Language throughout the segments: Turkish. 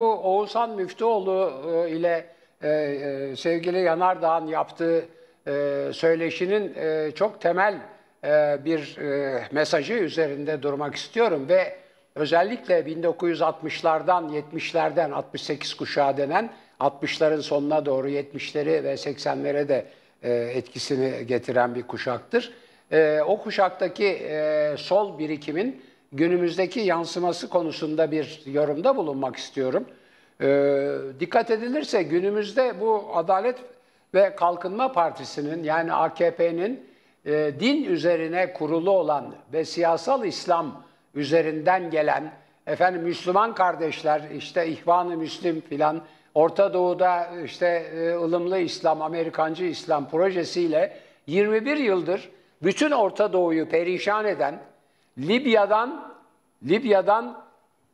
Bu Oğuzhan Müftüoğlu e, ile e, e, sevgili Yanardağ'ın yaptığı söyleşinin çok temel bir mesajı üzerinde durmak istiyorum ve özellikle 1960'lardan 70'lerden 68 kuşağı denen 60'ların sonuna doğru 70'leri ve 80'lere de etkisini getiren bir kuşaktır. O kuşaktaki sol birikimin günümüzdeki yansıması konusunda bir yorumda bulunmak istiyorum. E, dikkat edilirse günümüzde bu Adalet ve Kalkınma Partisi'nin yani AKP'nin e, din üzerine kurulu olan ve siyasal İslam üzerinden gelen efendim Müslüman kardeşler işte İhvan-ı Müslim filan Orta Doğu'da işte e, ılımlı İslam, Amerikancı İslam projesiyle 21 yıldır bütün Orta Doğu'yu perişan eden Libya'dan Libya'dan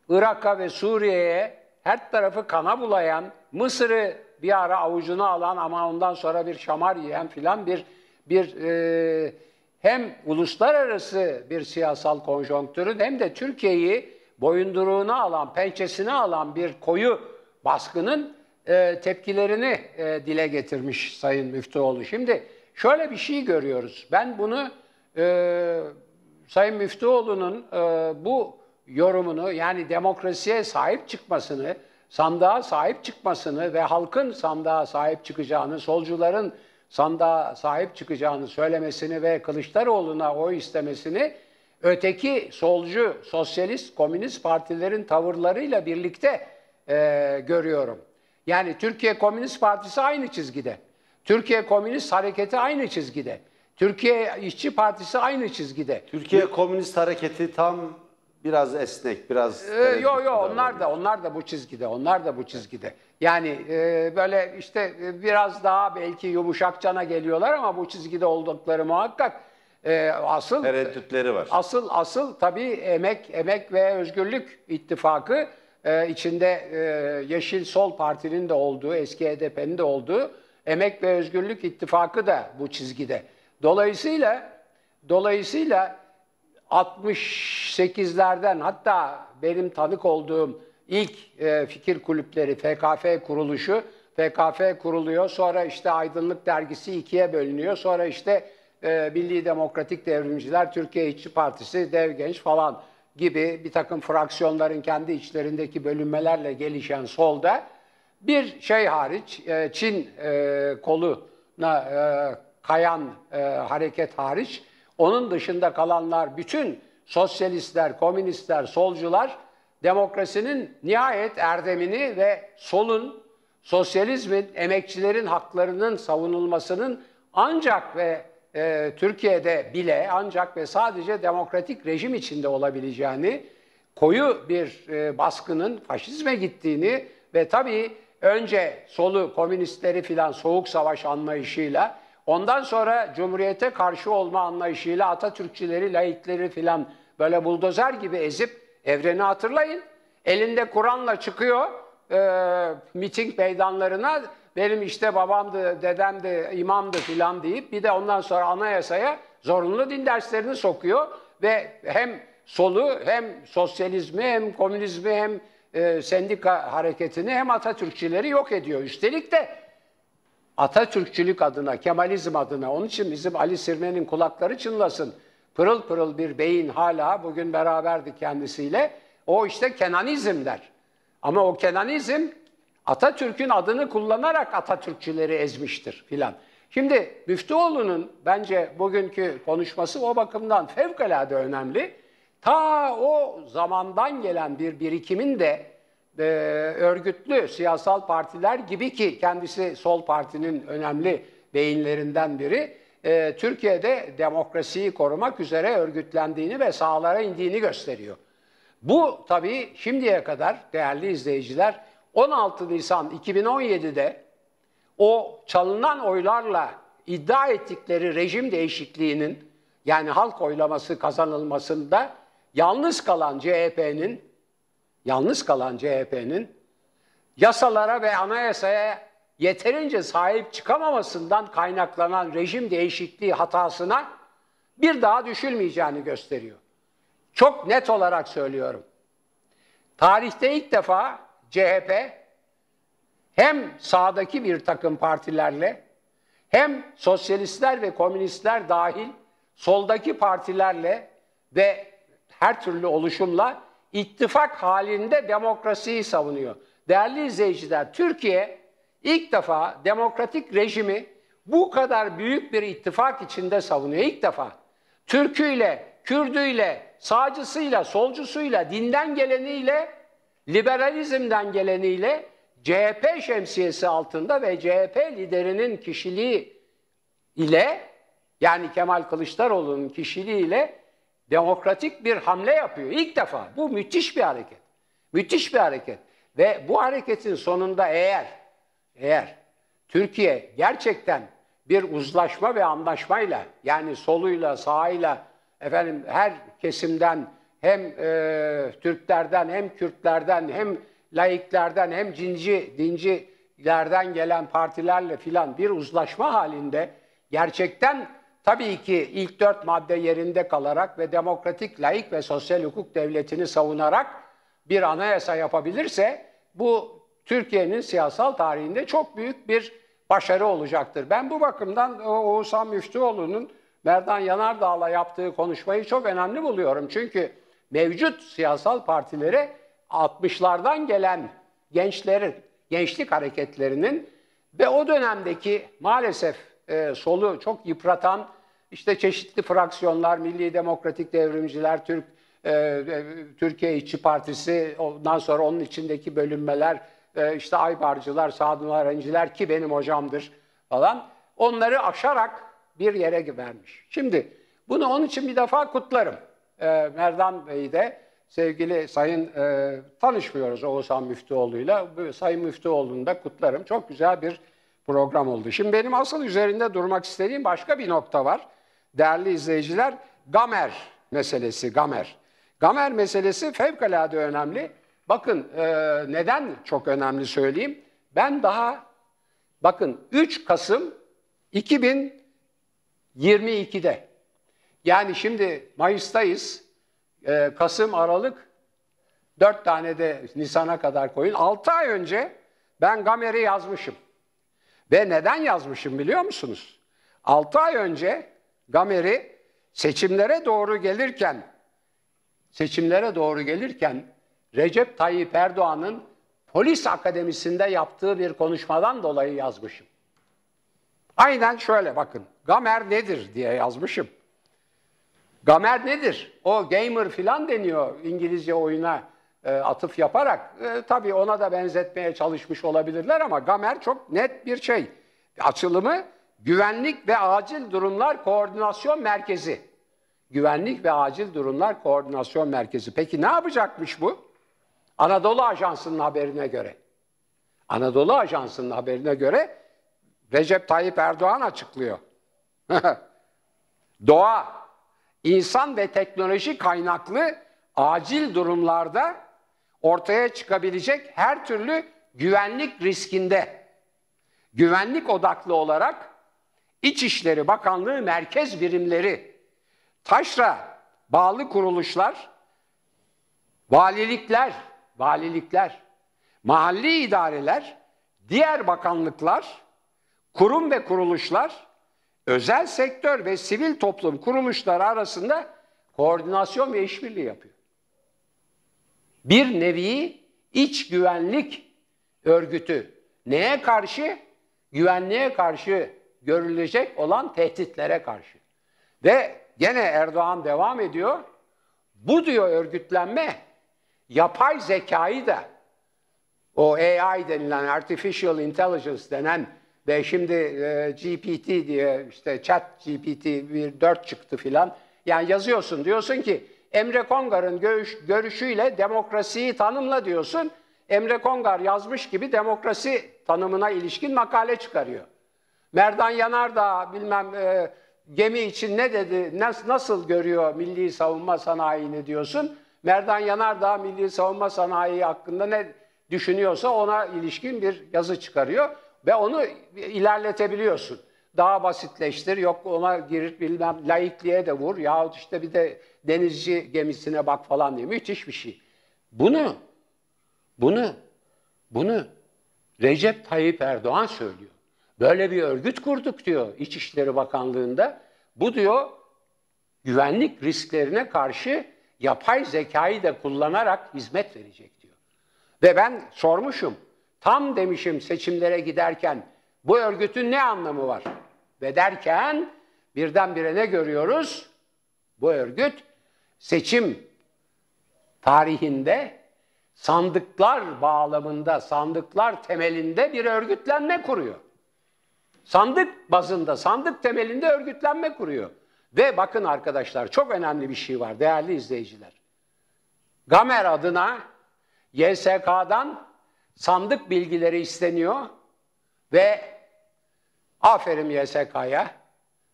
Irak'a ve Suriye'ye her tarafı kana bulayan, Mısır'ı bir ara avucuna alan ama ondan sonra bir şamar yiyen filan bir bir e, hem uluslararası bir siyasal konjonktürün hem de Türkiye'yi boyunduruğuna alan, pençesine alan bir koyu baskının e, tepkilerini e, dile getirmiş Sayın Müftüoğlu. Şimdi şöyle bir şey görüyoruz. Ben bunu e, Sayın Müftüoğlu'nun e, bu yorumunu yani demokrasiye sahip çıkmasını, sandığa sahip çıkmasını ve halkın sandığa sahip çıkacağını, solcuların sandığa sahip çıkacağını söylemesini ve Kılıçdaroğlu'na oy istemesini öteki solcu, sosyalist, komünist partilerin tavırlarıyla birlikte e, görüyorum. Yani Türkiye Komünist Partisi aynı çizgide. Türkiye Komünist Hareketi aynı çizgide. Türkiye İşçi Partisi aynı çizgide. Türkiye Komünist Hareketi tam biraz esnek, biraz... Ee, yo yo onlar da, onlar da bu çizgide, onlar da bu çizgide. Yani e, böyle işte e, biraz daha belki yumuşak cana geliyorlar ama bu çizgide oldukları muhakkak. E, asıl Tereddütleri var. Asıl asıl tabii emek emek ve özgürlük ittifakı e, içinde e, Yeşil Sol Parti'nin de olduğu, eski HDP'nin e de olduğu emek ve özgürlük ittifakı da bu çizgide. Dolayısıyla dolayısıyla 68'lerden hatta benim tanık olduğum ilk e, fikir kulüpleri FKF kuruluşu FKF kuruluyor. Sonra işte Aydınlık Dergisi ikiye bölünüyor. Sonra işte e, Milli Demokratik Devrimciler, Türkiye İşçi Partisi, Dev Genç falan gibi bir takım fraksiyonların kendi içlerindeki bölünmelerle gelişen solda bir şey hariç e, Çin e, koluna e, kayan e, hareket hariç onun dışında kalanlar bütün sosyalistler, komünistler, solcular demokrasinin nihayet erdemini ve solun, sosyalizmin, emekçilerin haklarının savunulmasının ancak ve e, Türkiye'de bile ancak ve sadece demokratik rejim içinde olabileceğini, koyu bir e, baskının faşizme gittiğini ve tabii önce solu komünistleri filan soğuk savaş anlayışıyla Ondan sonra Cumhuriyete karşı olma anlayışıyla Atatürkçileri, laikleri filan böyle buldozer gibi ezip evreni hatırlayın. Elinde Kur'an'la çıkıyor e, miting meydanlarına benim işte babamdı, dedemdi, imamdı filan deyip bir de ondan sonra anayasaya zorunlu din derslerini sokuyor ve hem solu hem sosyalizmi hem komünizmi hem e, sendika hareketini hem Atatürkçileri yok ediyor. Üstelik de Atatürkçülük adına, Kemalizm adına, onun için bizim Ali Sirmen'in kulakları çınlasın. Pırıl pırıl bir beyin hala bugün beraberdi kendisiyle. O işte Kenanizm der. Ama o Kenanizm Atatürk'ün adını kullanarak Atatürkçüleri ezmiştir filan. Şimdi Müftüoğlu'nun bence bugünkü konuşması o bakımdan fevkalade önemli. Ta o zamandan gelen bir birikimin de e, örgütlü siyasal partiler gibi ki kendisi sol partinin önemli beyinlerinden biri e, Türkiye'de demokrasiyi korumak üzere örgütlendiğini ve sahalara indiğini gösteriyor. Bu tabii şimdiye kadar değerli izleyiciler 16 Nisan 2017'de o çalınan oylarla iddia ettikleri rejim değişikliğinin yani halk oylaması kazanılmasında yalnız kalan CHP'nin yalnız kalan CHP'nin yasalara ve anayasaya yeterince sahip çıkamamasından kaynaklanan rejim değişikliği hatasına bir daha düşülmeyeceğini gösteriyor. Çok net olarak söylüyorum. Tarihte ilk defa CHP hem sağdaki bir takım partilerle hem sosyalistler ve komünistler dahil soldaki partilerle ve her türlü oluşumla ittifak halinde demokrasiyi savunuyor. Değerli izleyiciler, Türkiye ilk defa demokratik rejimi bu kadar büyük bir ittifak içinde savunuyor. İlk defa Türküyle, Kürdüyle, sağcısıyla, solcusuyla, dinden geleniyle, liberalizmden geleniyle CHP şemsiyesi altında ve CHP liderinin kişiliği ile yani Kemal Kılıçdaroğlu'nun kişiliği ile demokratik bir hamle yapıyor ilk defa. Bu müthiş bir hareket. Müthiş bir hareket. Ve bu hareketin sonunda eğer eğer Türkiye gerçekten bir uzlaşma ve anlaşmayla yani soluyla sağıyla efendim her kesimden hem e, Türklerden hem Kürtlerden hem laiklerden hem cinci dincilerden gelen partilerle filan bir uzlaşma halinde gerçekten Tabii ki ilk dört madde yerinde kalarak ve demokratik, layık ve sosyal hukuk devletini savunarak bir anayasa yapabilirse bu Türkiye'nin siyasal tarihinde çok büyük bir başarı olacaktır. Ben bu bakımdan Oğuzhan Müftüoğlu'nun Merdan Yanardağ'la yaptığı konuşmayı çok önemli buluyorum. Çünkü mevcut siyasal partilere 60'lardan gelen gençlerin, gençlik hareketlerinin ve o dönemdeki maalesef e, solu çok yıpratan işte çeşitli fraksiyonlar, Milli Demokratik Devrimciler, Türk e, e Türkiye İşçi Partisi, ondan sonra onun içindeki bölünmeler, e, işte Aybarcılar, Sadun Öğrenciler ki benim hocamdır falan. Onları aşarak bir yere vermiş. Şimdi bunu onun için bir defa kutlarım. E, Merdan Bey'i de sevgili Sayın e, tanışmıyoruz Oğuzhan Müftüoğlu'yla. Sayın Müftüoğlu'nu da kutlarım. Çok güzel bir program oldu. Şimdi benim asıl üzerinde durmak istediğim başka bir nokta var. Değerli izleyiciler, Gamer meselesi, Gamer. Gamer meselesi fevkalade önemli. Bakın e, neden çok önemli söyleyeyim. Ben daha, bakın 3 Kasım 2022'de, yani şimdi Mayıs'tayız, e, Kasım, Aralık, 4 tane de Nisan'a kadar koyun. 6 ay önce ben Gamer'i yazmışım. Ve neden yazmışım biliyor musunuz? 6 ay önce Gamer'i seçimlere doğru gelirken seçimlere doğru gelirken Recep Tayyip Erdoğan'ın polis akademisinde yaptığı bir konuşmadan dolayı yazmışım. Aynen şöyle bakın. Gamer nedir diye yazmışım. Gamer nedir? O gamer filan deniyor İngilizce oyuna e, atıf yaparak e, tabii ona da benzetmeye çalışmış olabilirler ama Gamer çok net bir şey. Açılımı Güvenlik ve Acil Durumlar Koordinasyon Merkezi. Güvenlik ve Acil Durumlar Koordinasyon Merkezi. Peki ne yapacakmış bu? Anadolu Ajansı'nın haberine göre. Anadolu Ajansı'nın haberine göre Recep Tayyip Erdoğan açıklıyor. Doğa, insan ve teknoloji kaynaklı acil durumlarda ortaya çıkabilecek her türlü güvenlik riskinde güvenlik odaklı olarak İçişleri Bakanlığı merkez birimleri, taşra bağlı kuruluşlar, valilikler, valilikler, mahalli idareler, diğer bakanlıklar, kurum ve kuruluşlar, özel sektör ve sivil toplum kuruluşları arasında koordinasyon ve işbirliği yapıyor bir nevi iç güvenlik örgütü. Neye karşı? Güvenliğe karşı görülecek olan tehditlere karşı. Ve gene Erdoğan devam ediyor. Bu diyor örgütlenme yapay zekayı da o AI denilen artificial intelligence denen ve şimdi e, GPT diye işte chat GPT bir 4 çıktı filan. Yani yazıyorsun diyorsun ki Emre Kongar'ın görüşüyle demokrasiyi tanımla diyorsun. Emre Kongar yazmış gibi demokrasi tanımına ilişkin makale çıkarıyor. Merdan Yanardağ bilmem e, gemi için ne dedi, nasıl, nasıl görüyor milli savunma sanayini diyorsun. Merdan Yanardağ milli savunma sanayi hakkında ne düşünüyorsa ona ilişkin bir yazı çıkarıyor ve onu ilerletebiliyorsun. Daha basitleştir, yok ona girip bilmem laikliğe de vur yahut işte bir de denizci gemisine bak falan diye. Müthiş bir şey. Bunu, bunu, bunu Recep Tayyip Erdoğan söylüyor. Böyle bir örgüt kurduk diyor İçişleri Bakanlığı'nda. Bu diyor güvenlik risklerine karşı yapay zekayı da kullanarak hizmet verecek diyor. Ve ben sormuşum. Tam demişim seçimlere giderken bu örgütün ne anlamı var? Ve derken birdenbire ne görüyoruz? Bu örgüt seçim tarihinde sandıklar bağlamında, sandıklar temelinde bir örgütlenme kuruyor. Sandık bazında, sandık temelinde örgütlenme kuruyor. Ve bakın arkadaşlar çok önemli bir şey var değerli izleyiciler. Gamer adına YSK'dan sandık bilgileri isteniyor ve aferin YSK'ya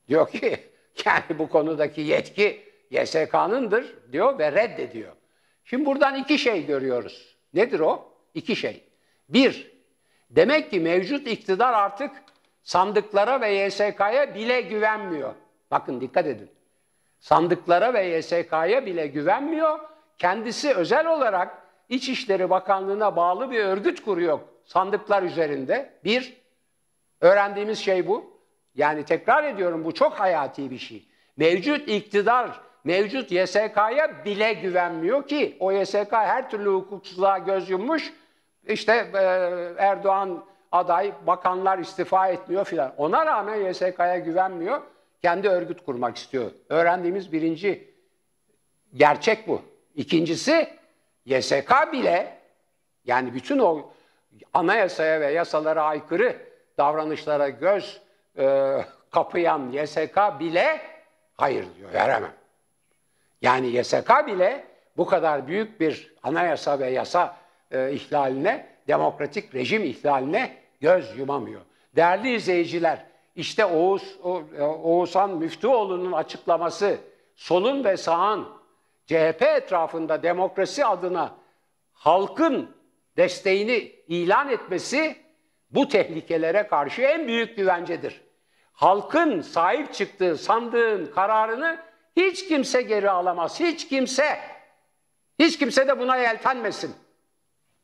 diyor ki yani bu konudaki yetki YSK'nındır diyor ve reddediyor. Şimdi buradan iki şey görüyoruz. Nedir o? İki şey. Bir, demek ki mevcut iktidar artık sandıklara ve YSK'ya bile güvenmiyor. Bakın dikkat edin. Sandıklara ve YSK'ya bile güvenmiyor. Kendisi özel olarak İçişleri Bakanlığı'na bağlı bir örgüt kuruyor sandıklar üzerinde. Bir, öğrendiğimiz şey bu. Yani tekrar ediyorum bu çok hayati bir şey. Mevcut iktidar mevcut YSK'ya bile güvenmiyor ki o YSK her türlü hukuksuzluğa göz yummuş. İşte e, Erdoğan aday, bakanlar istifa etmiyor filan. Ona rağmen YSK'ya güvenmiyor. Kendi örgüt kurmak istiyor. Öğrendiğimiz birinci gerçek bu. İkincisi YSK bile yani bütün o anayasaya ve yasalara aykırı davranışlara göz e, kapayan YSK bile hayır diyor, veremem. Yani YSK bile bu kadar büyük bir anayasa ve yasa e, ihlaline, demokratik rejim ihlaline göz yumamıyor. Değerli izleyiciler, işte Oğuz, e, Oğuzhan Müftüoğlu'nun açıklaması, solun ve sağın CHP etrafında demokrasi adına halkın desteğini ilan etmesi bu tehlikelere karşı en büyük güvencedir. Halkın sahip çıktığı sandığın kararını hiç kimse geri alamaz. Hiç kimse. Hiç kimse de buna yeltenmesin.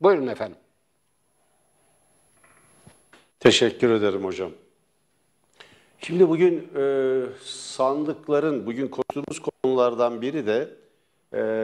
Buyurun efendim. Teşekkür ederim hocam. Şimdi bugün e, sandıkların, bugün konuştuğumuz konulardan biri de e,